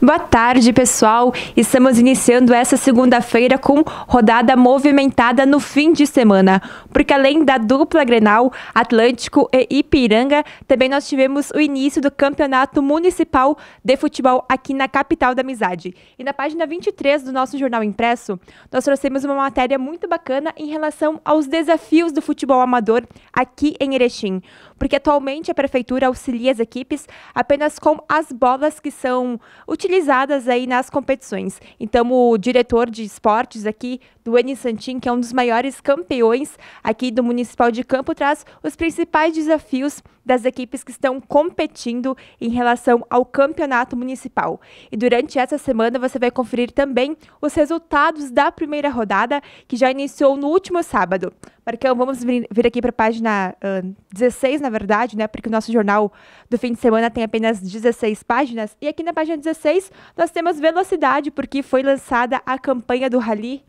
Boa tarde, pessoal. Estamos iniciando essa segunda-feira com rodada movimentada no fim de semana, porque além da dupla Grenal, Atlântico e Ipiranga, também nós tivemos o início do Campeonato Municipal de Futebol aqui na capital da Amizade. E na página 23 do nosso jornal impresso, nós trouxemos uma matéria muito bacana em relação aos desafios do futebol amador aqui em Erechim porque atualmente a prefeitura auxilia as equipes apenas com as bolas que são utilizadas aí nas competições. Então, o diretor de esportes aqui do Eni Santin, que é um dos maiores campeões aqui do Municipal de Campo, traz os principais desafios das equipes que estão competindo em relação ao campeonato municipal. E durante essa semana você vai conferir também os resultados da primeira rodada, que já iniciou no último sábado. Marcão, vamos vir aqui para a página uh, 16, na verdade, né? Porque o nosso jornal do fim de semana tem apenas 16 páginas. E aqui na página 16 nós temos velocidade, porque foi lançada a campanha do Rally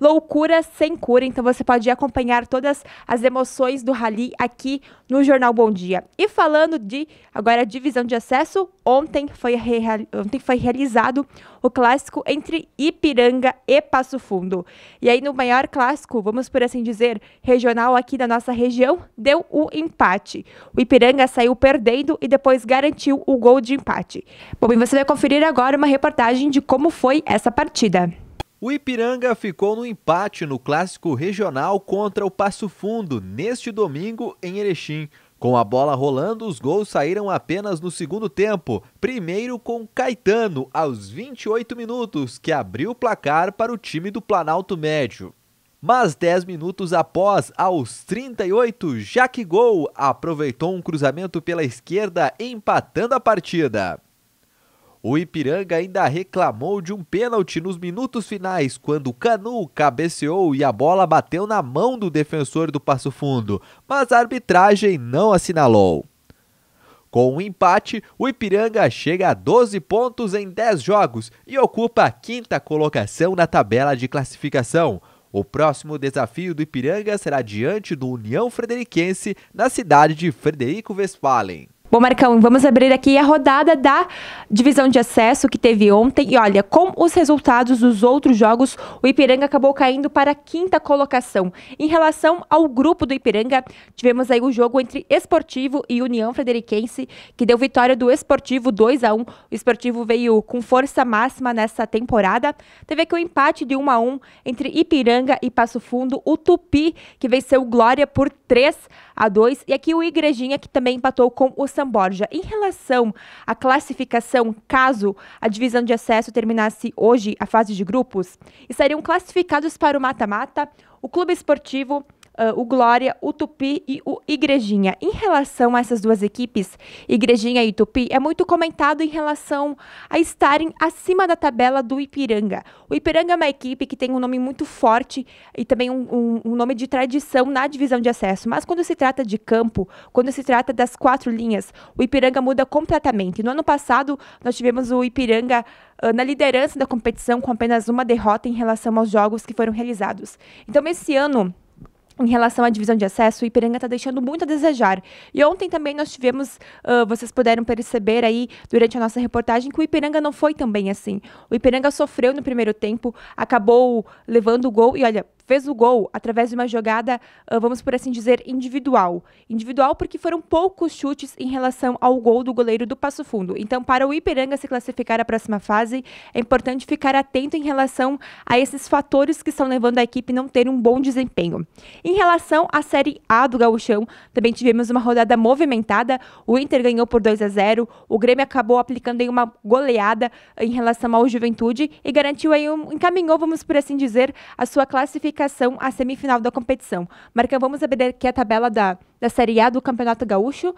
Loucura sem cura. Então você pode acompanhar todas as emoções do Rally aqui no Jornal Bom Dia. E falando de agora divisão de acesso, ontem foi, ontem foi realizado o clássico entre Ipiranga e Passo Fundo. E aí no maior clássico, vamos por assim dizer, regional aqui da nossa região, deu o empate. O Ipiranga saiu perdendo e depois garantiu o gol de empate. Bom, e você vai conferir agora uma reportagem de como foi essa partida. O Ipiranga ficou no empate no clássico regional contra o Passo Fundo neste domingo em Erechim. Com a bola rolando, os gols saíram apenas no segundo tempo. Primeiro com Caetano, aos 28 minutos, que abriu o placar para o time do Planalto Médio. Mas 10 minutos após, aos 38, Jack Gol aproveitou um cruzamento pela esquerda, empatando a partida. O Ipiranga ainda reclamou de um pênalti nos minutos finais, quando Canu cabeceou e a bola bateu na mão do defensor do Passo Fundo, mas a arbitragem não assinalou. Com o um empate, o Ipiranga chega a 12 pontos em 10 jogos e ocupa a quinta colocação na tabela de classificação. O próximo desafio do Ipiranga será diante do União Frederiquense na cidade de Frederico Westphalen. Bom, Marcão, vamos abrir aqui a rodada da divisão de acesso que teve ontem. E olha, com os resultados dos outros jogos, o Ipiranga acabou caindo para a quinta colocação. Em relação ao grupo do Ipiranga, tivemos aí o jogo entre Esportivo e União Frederiquense, que deu vitória do Esportivo 2 a 1 O Esportivo veio com força máxima nessa temporada. Teve aqui o um empate de 1 a 1 entre Ipiranga e Passo Fundo. O Tupi, que venceu Glória por 3 a 2 E aqui o Igrejinha, que também empatou com o Borja, em relação à classificação, caso a divisão de acesso terminasse hoje a fase de grupos, estariam classificados para o mata-mata o Clube Esportivo uh, o Glória, o Tupi e o Igrejinha. Em relação a essas duas equipes, Igrejinha e Tupi, é muito comentado em relação a estarem acima da tabela do Ipiranga. O Ipiranga é uma equipe que tem um nome muito forte e também um, um, um nome de tradição na divisão de acesso, mas quando se trata de campo, quando se trata das quatro linhas, o Ipiranga muda completamente. No ano passado, nós tivemos o Ipiranga ah, na liderança da competição com apenas uma derrota em relação aos jogos que foram realizados. Então, esse ano, em relação à divisão de acesso, o Ipiranga está deixando muito a desejar. E ontem também nós tivemos, uh, vocês puderam perceber aí durante a nossa reportagem, que o Ipiranga não foi também assim. O Ipiranga sofreu no primeiro tempo, acabou levando o gol e olha, fez o gol através de uma jogada, ah, vamos por assim dizer, individual. Individual porque foram poucos chutes em relação ao gol do goleiro do Passo Fundo. Então, para o Iperanga se classificar à próxima fase, é importante ficar atento em relação a esses fatores que estão levando a equipe não ter um bom desempenho. Em relação à Série A do Gauchão, também tivemos uma rodada movimentada. O Inter ganhou por 2 a 0, o Grêmio acabou aplicando aí uma goleada ah, em relação ao Juventude e garantiu aí um encaminhou, vamos por assim dizer, a sua classificação classificação à semifinal da competição. Marcão, vamos abrir aqui a tabela da, da Série A do Campeonato Gaúcho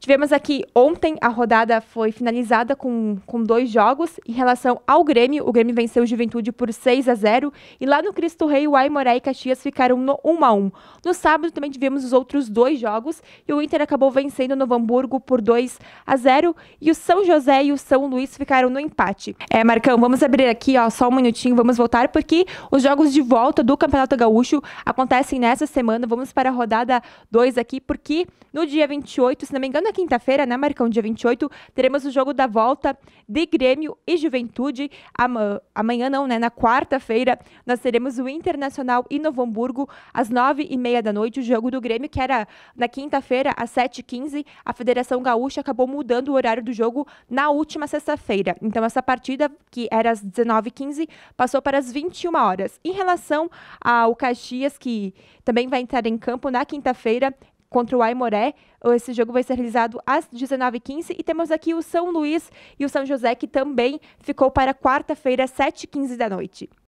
Tivemos aqui ontem, a rodada foi finalizada com, com dois jogos. Em relação ao Grêmio, o Grêmio venceu o Juventude por 6 a 0 e lá no Cristo Rei, o Aimoré e Caxias ficaram no 1 a 1 No sábado também tivemos os outros dois jogos e o Inter acabou vencendo o Novo Hamburgo por 2 a 0 e o São José e o São Luís ficaram no empate. É, Marcão, vamos abrir aqui ó, só um minutinho, vamos voltar porque os jogos de volta do Campeonato Gaúcho acontecem nessa semana. Vamos para a rodada 2 aqui porque no dia 28, se não me engano, Segunda quinta-feira, né, Marcão, dia 28, teremos o jogo da volta de Grêmio e Juventude. amanhã não, né, na quarta-feira, nós teremos o Internacional e Novo Hamburgo às nove e meia da noite. O jogo do Grêmio, que era na quinta-feira, às sete e quinze, a Federação Gaúcha acabou mudando o horário do jogo na última sexta-feira. Então, essa partida, que era às 19h15, passou para as 21 horas. Em relação ao Caxias, que também vai entrar em campo na quinta-feira, contra o Aimoré. Esse jogo vai ser realizado às 19h15. E temos aqui o São Luís e o São José, que também ficou para quarta-feira, 7h15 da noite.